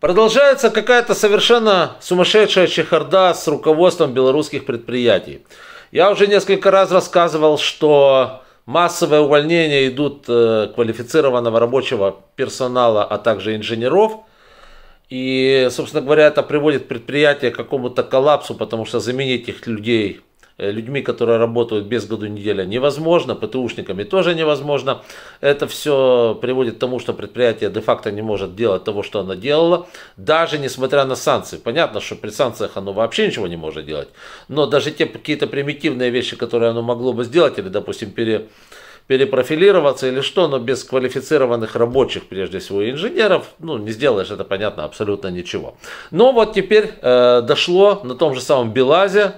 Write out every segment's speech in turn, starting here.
Продолжается какая-то совершенно сумасшедшая чехарда с руководством белорусских предприятий. Я уже несколько раз рассказывал, что массовые увольнения идут э, квалифицированного рабочего персонала, а также инженеров. И, собственно говоря, это приводит предприятие к какому-то коллапсу, потому что заменить их людей Э, людьми, которые работают без году неделя, невозможно, ПТУшниками тоже невозможно. Это все приводит к тому, что предприятие де-факто не может делать того, что оно делало, даже несмотря на санкции. Понятно, что при санкциях оно вообще ничего не может делать, но даже те какие-то примитивные вещи, которые оно могло бы сделать, или, допустим, пере перепрофилироваться или что, но без квалифицированных рабочих, прежде всего инженеров, ну, не сделаешь это, понятно, абсолютно ничего. Но вот теперь э, дошло на том же самом Белазе,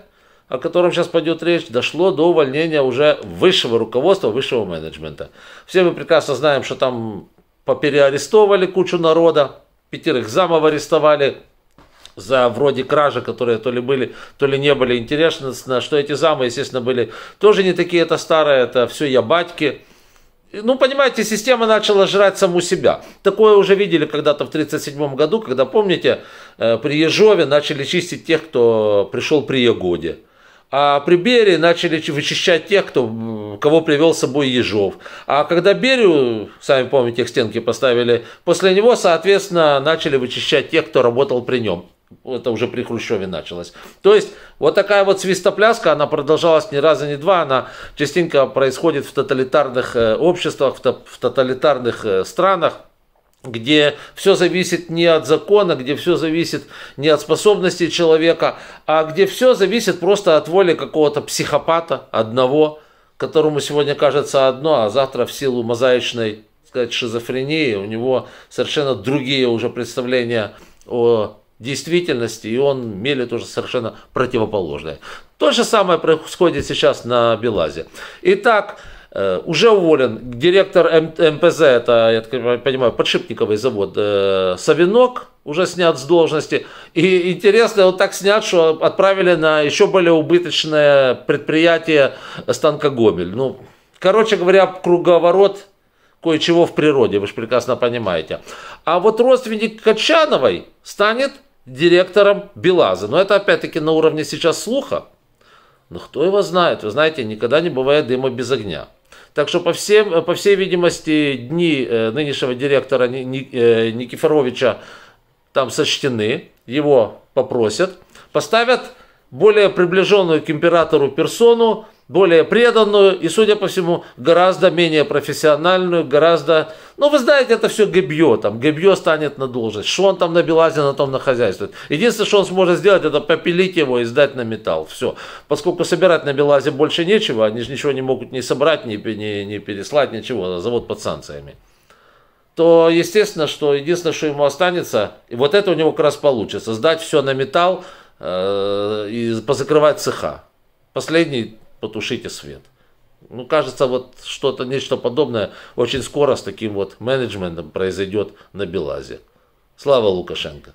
о котором сейчас пойдет речь, дошло до увольнения уже высшего руководства, высшего менеджмента. Все мы прекрасно знаем, что там попереарестовывали кучу народа, пятерых замов арестовали, за вроде кражи, которые то ли были, то ли не были интересны, что эти замы, естественно, были тоже не такие это старые, это все я батьки. Ну, понимаете, система начала жрать саму себя. Такое уже видели когда-то в 1937 году, когда, помните, э, при Ежове начали чистить тех, кто пришел при Ягоде. А при Берии начали вычищать тех, кто, кого привел с собой Ежов. А когда Берию, сами помните, их стенки поставили, после него, соответственно, начали вычищать тех, кто работал при нем. Это уже при Хрущеве началось. То есть, вот такая вот свистопляска, она продолжалась ни раза, ни два. Она частенько происходит в тоталитарных э, обществах, в тоталитарных э, странах где все зависит не от закона, где все зависит не от способностей человека, а где все зависит просто от воли какого-то психопата одного, которому сегодня кажется одно, а завтра в силу мозаичной сказать, шизофрении, у него совершенно другие уже представления о действительности, и он мели тоже совершенно противоположное. То же самое происходит сейчас на Белазе. Итак, Э, уже уволен директор МПЗ, это, я так понимаю, подшипниковый завод э, Савинок, уже снят с должности. И интересно, он так снят, что отправили на еще более убыточное предприятие станка Гомель. Ну, короче говоря, круговорот кое-чего в природе, вы же прекрасно понимаете. А вот родственник Качановой станет директором Белаза. Но это опять-таки на уровне сейчас слуха. Но ну, кто его знает? Вы знаете, никогда не бывает дыма без огня. Так что, по, всем, по всей видимости, дни э, нынешнего директора э, Никифоровича там сочтены, его попросят, поставят более приближенную к императору персону, более преданную и, судя по всему, гораздо менее профессиональную, гораздо... Ну, вы знаете, это все Гебье, там, Гебье станет на должность, что он там на Белазе, на том на хозяйстве. Единственное, что он сможет сделать, это попилить его и сдать на металл, все. Поскольку собирать на Белазе больше нечего, они же ничего не могут ни собрать, ни, ни, ни переслать, ничего, а завод под санкциями то естественно, что единственное, что ему останется, и вот это у него как раз получится, сдать все на металл э, и позакрывать цеха. Последний потушите свет. Ну, кажется, вот что-то, нечто подобное очень скоро с таким вот менеджментом произойдет на Белазе. Слава Лукашенко!